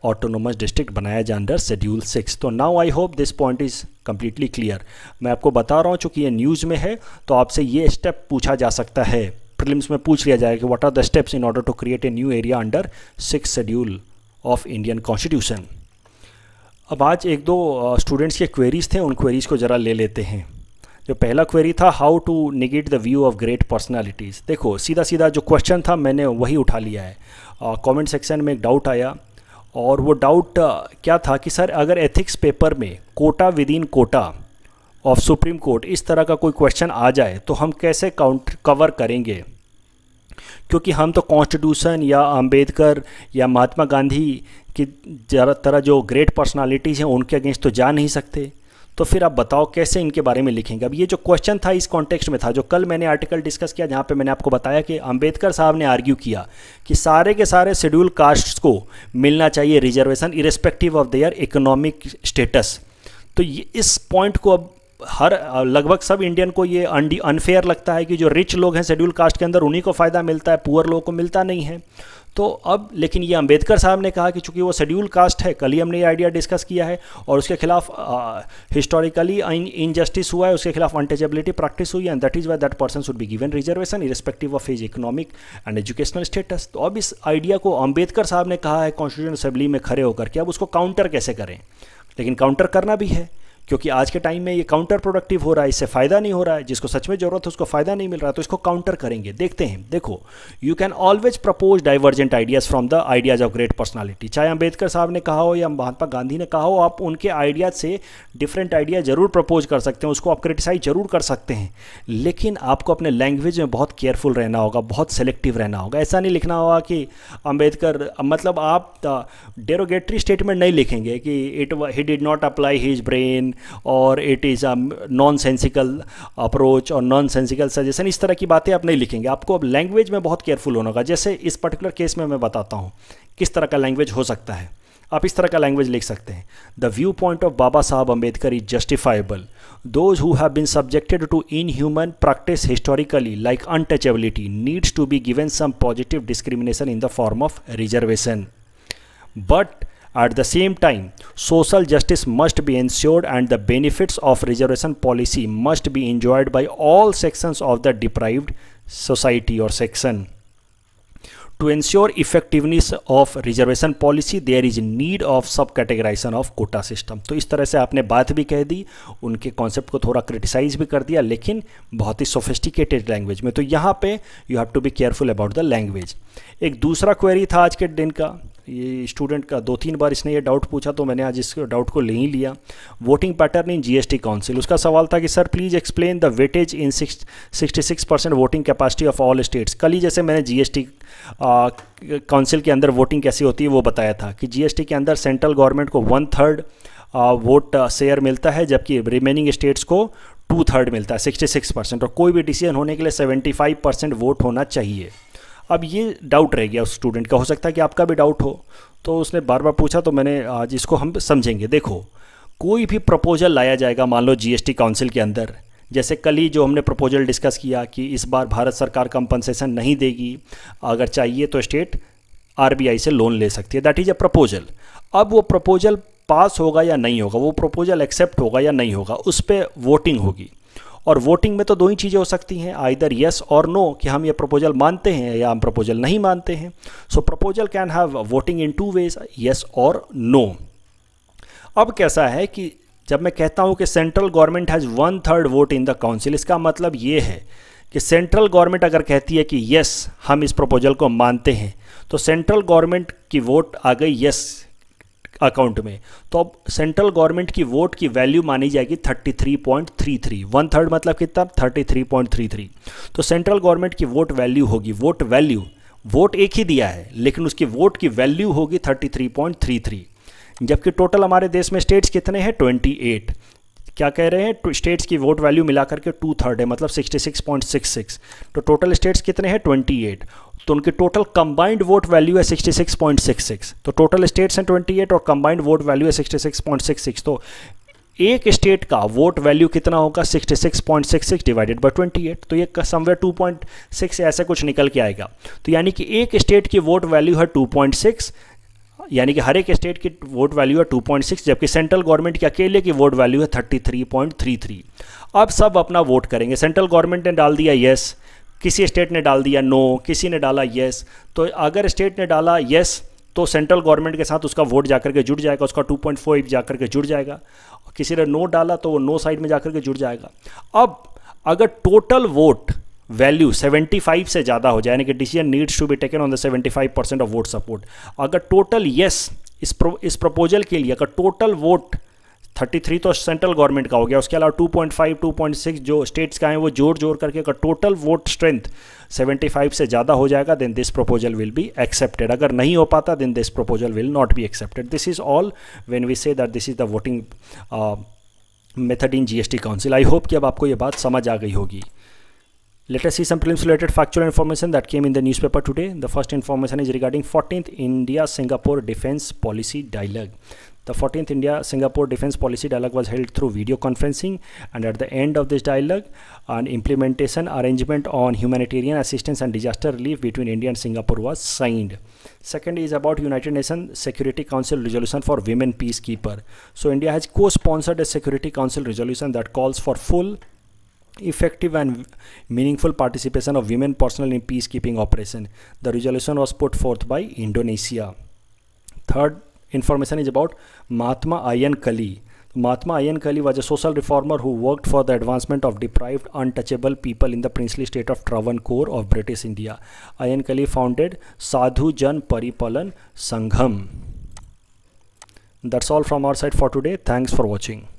[SPEAKER 1] ऑटोनोमस डिस्ट्रिक्ट बनाया जाए अंडर शेड्यूल सिक्स तो now I hope this point is completely clear मैं आपको बता रहा हूँ चूंकि ये न्यूज़ में है तो आपसे ये स्टेप पूछा जा सकता है प्रिलिम्स में पूछ लिया जाएगा कि what are the steps in order to create a new area under six schedule of Indian constitution अब आज एक दो स्टूडेंट्स के क्वेरीज थे उन क्वेरीज को ज़रा ले लेते हैं जो पहला क्वेरी था how to negate the view of great personalities देखो सीधा सीधा जो क्वेश्चन था मैंने वही उठा लिया है कमेंट uh, सेक्शन में एक डाउट आया और वो डाउट uh, क्या था कि सर अगर एथिक्स पेपर में quota within quota of supreme court इस तरह का कोई क्वेश्चन आ जाए तो हम कैसे काउंट कवर करेंगे क्योंकि हम तो कॉन्स्टिट्यूशन या अंबेडकर या महात्मा गांधी की ज़्यादातर जो ग्रेट पर्सनालिटीज़ हैं उनके अगेंस्ट तो जा नहीं सकते तो फिर आप बताओ कैसे इनके बारे में लिखेंगे अब ये जो क्वेश्चन था इस कॉन्टेक्स्ट में था जो कल मैंने आर्टिकल डिस्कस किया जहाँ पे मैंने आपको बताया कि अंबेडकर साहब ने आर्ग्यू किया कि सारे के सारे शेड्यूल कास्ट को मिलना चाहिए reservation irrespective of their economic status तो ये इस पॉइंट को अब हर लगभग सब इंडियन को ये अनफेयर लगता है कि जो रिच लोग हैं शेड्यूल कास्ट के अंदर उन्हीं को फ़ायदा मिलता है पुअर लोगों को मिलता नहीं है तो अब लेकिन ये अंबेडकर साहब ने कहा कि चूंकि वो शेड्यूल कास्ट है कल ही हमने ये आइडिया डिस्कस किया है और उसके खिलाफ हिस्टोरिकली इनजस्टिस हुआ है उसके खिलाफ अनटेजेबिलिटी प्रैक्टिस हुई है and that is why that person should be given reservation irrespective of his economic and educational status तो अब इस आइडिया को अम्बेडकर साहब ने कहा है कॉन्स्टिट्यूशन असेंबली में खड़े होकर के अब उसको काउंटर कैसे करें लेकिन काउंटर करना भी है क्योंकि आज के टाइम में ये काउंटर प्रोडक्टिव हो रहा है इससे फ़ायदा नहीं हो रहा है जिसको सच में ज़रूरत है उसको फ़ायदा नहीं मिल रहा तो इसको काउंटर करेंगे देखते हैं देखो you can always propose divergent ideas from the ideas of great personality चाहे अम्बेडकर साहब ने कहा हो या महात्मा गांधी ने कहा हो आप उनके आइडियाज से डिफरेंट आइडिया ज़रूर प्रपोज कर सकते हैं उसको आप क्रिटिसाइज ज़रूर कर सकते हैं लेकिन आपको अपने लैंग्वेज में बहुत केयरफुल रहना होगा बहुत सेलेक्टिव रहना होगा ऐसा नहीं लिखना होगा कि अम्बेडकर मतलब आप डेरोगेटरी स्टेटमेंट नहीं लिखेंगे कि it he did not apply his brain और it is a nonsensical approach और नॉन सेंसिकल सजेशन इस तरह की बातें आप नहीं लिखेंगे आपको अब लैंग्वेज में बहुत केयरफुल होना होगा जैसे इस पर्टिकुलर केस में मैं बताता हूँ किस तरह का लैंग्वेज हो सकता है आप इस तरह का लैंग्वेज लिख सकते हैं the viewpoint of Baba Sahab Ambedkar is justifiable those who have been subjected to inhuman practice historically like untouchability needs to be given some positive discrimination in the form of reservation but At the same time, social justice must be ensured and the benefits of reservation policy must be enjoyed by all sections of the deprived society or section. To ensure effectiveness of reservation policy there is need of sub categorization of quota system to is tarah se aapne baat bhi keh di unke concept ko thoda criticize bhi kar diya lekin bahut hi sophisticated language mein to yahan pe you have to be careful about the language ek dusra query tha aaj ke din ka ये स्टूडेंट का दो तीन बार इसने ये डाउट पूछा तो मैंने आज इस डाउट को ले ही लिया voting pattern in GST council उसका सवाल था कि sir please explain the weightage in sixty six percent voting capacity of all states कल ही जैसे मैंने जीएसटी काउंसिल के अंदर वोटिंग कैसी होती है वो बताया था कि जीएसटी के अंदर सेंट्रल गवर्नमेंट को वन थर्ड वोट शेयर मिलता है जबकि रिमेनिंग स्टेट्स को टू थर्ड मिलता है सिक्सटी सिक्स परसेंट और कोई भी डिसीजन होने के लिए सेवेंटी फाइव परसेंट वोट होना चाहिए अब ये डाउट रह गया उस स्टूडेंट का हो सकता है कि आपका भी डाउट हो तो उसने बार बार पूछा तो मैंने आज इसको हम समझेंगे देखो कोई भी प्रपोजल लाया जाएगा मान लो जी काउंसिल के अंदर जैसे कल ही जो हमने प्रपोजल डिस्कस किया कि इस बार भारत सरकार कंपनसेशन नहीं देगी अगर चाहिए तो स्टेट आरबीआई से लोन ले सकती है दैट इज़ अ प्रपोजल अब वो प्रपोजल पास होगा या नहीं होगा वो प्रपोजल एक्सेप्ट होगा या नहीं होगा उस पर वोटिंग होगी और वोटिंग में तो दो ही चीज़ें हो सकती हैं आइदर यस और नो कि हम ये प्रपोजल मानते हैं या हम प्रपोजल नहीं मानते हैं so proposal can have voting in two ways yes और नो अब कैसा है कि जब मैं कहता हूँ कि central government has one third vote in the council इसका मतलब ये है कि सेंट्रल गवर्नमेंट अगर कहती है कि यस हम इस प्रपोजल को मानते हैं तो सेंट्रल गवर्नमेंट की वोट आ गई यस अकाउंट में तो अब सेंट्रल गवर्नमेंट की वोट की वैल्यू मानी जाएगी 33.33 वन थर्ड मतलब कितना 33.33 तो सेंट्रल गवर्नमेंट की वोट वैल्यू होगी वोट वैल्यू वोट एक ही दिया है लेकिन उसकी वोट की वैल्यू होगी 33.33 जबकि टोटल हमारे देश में स्टेट्स कितने हैं 28 क्या कह रहे हैं स्टेट्स की वोट वैल्यू मिला करके टू थर्ड है मतलब 66.66 तो टोटल स्टेट्स कितने हैं 28 तो उनकी टोटल कंबाइंड वोट वैल्यू है 66.66 तो टोटल स्टेट्स हैं 28 और कंबाइंड वोट वैल्यू है 66.66 तो एक स्टेट का वोट वैल्यू कितना होगा 66.66 डिवाइडेड बाय 28 तो ये समवेयर 2.6 ऐसा कुछ निकल के आएगा तो यानी कि एक स्टेट की वोट वैल्यू है 2.6 यानी कि हर एक स्टेट की वोट वैल्यू है 2.6 जबकि सेंट्रल गवर्नमेंट की अकेले की वोट वैल्यू है 33.33 अब सब अपना वोट करेंगे सेंट्रल गवर्नमेंट ने डाल दिया येस किसी स्टेट ने डाल दिया नो किसी ने डाला येस तो अगर स्टेट ने डाला येस तो सेंट्रल गवर्नमेंट के साथ उसका वोट जाकर के जुड़ जाएगा उसका 2.4 पॉइंट जाकर के जुड़ जाएगा किसी ने नो डाला तो वो नो साइड में जाकर के जुड़ जाएगा अब अगर टोटल वोट वैल्यू 75 से ज़्यादा हो जाए यानी कि decision needs to be taken on the 75 percent of vote support अगर टोटल यस yes, इस प्रो, इस प्रपोजल के लिए अगर टोटल वोट 33 तो सेंट्रल गवर्नमेंट का हो गया उसके अलावा 2.5, 2.6 जो स्टेट्स का हैं वो जोर जोर करके अगर टोटल वोट स्ट्रेंथ 75 से ज़्यादा हो जाएगा then this proposal will be accepted अगर नहीं हो पाता then this proposal will not be accepted this is all when we say that this is the voting method in GST council I hope कि अब आपको ये बात समझ आ गई होगी Let us see some prelims related factual information that came in the newspaper today. The first information is regarding 14th India-Singapore Defense Policy Dialogue. The 14th India Singapore Defense Policy Dialogue was held through video conferencing and at the end of this dialogue an implementation arrangement on humanitarian assistance and disaster relief between India and Singapore was signed. Second is about United Nations Security Council resolution for women peacekeeper. So India has co-sponsored a Security Council resolution that calls for full effective and meaningful participation of women personnel in peacekeeping operation. The resolution was put forth by Indonesia. Third information is about Mahatma Ayan Kali. Mahatma Ayan Kali was a social reformer who worked for the advancement of deprived, untouchable people in the princely state of Travancore of British India. Ayan Kali founded Sadhu Jan Paripalan Sangham. That's all from our side for today. Thanks for watching.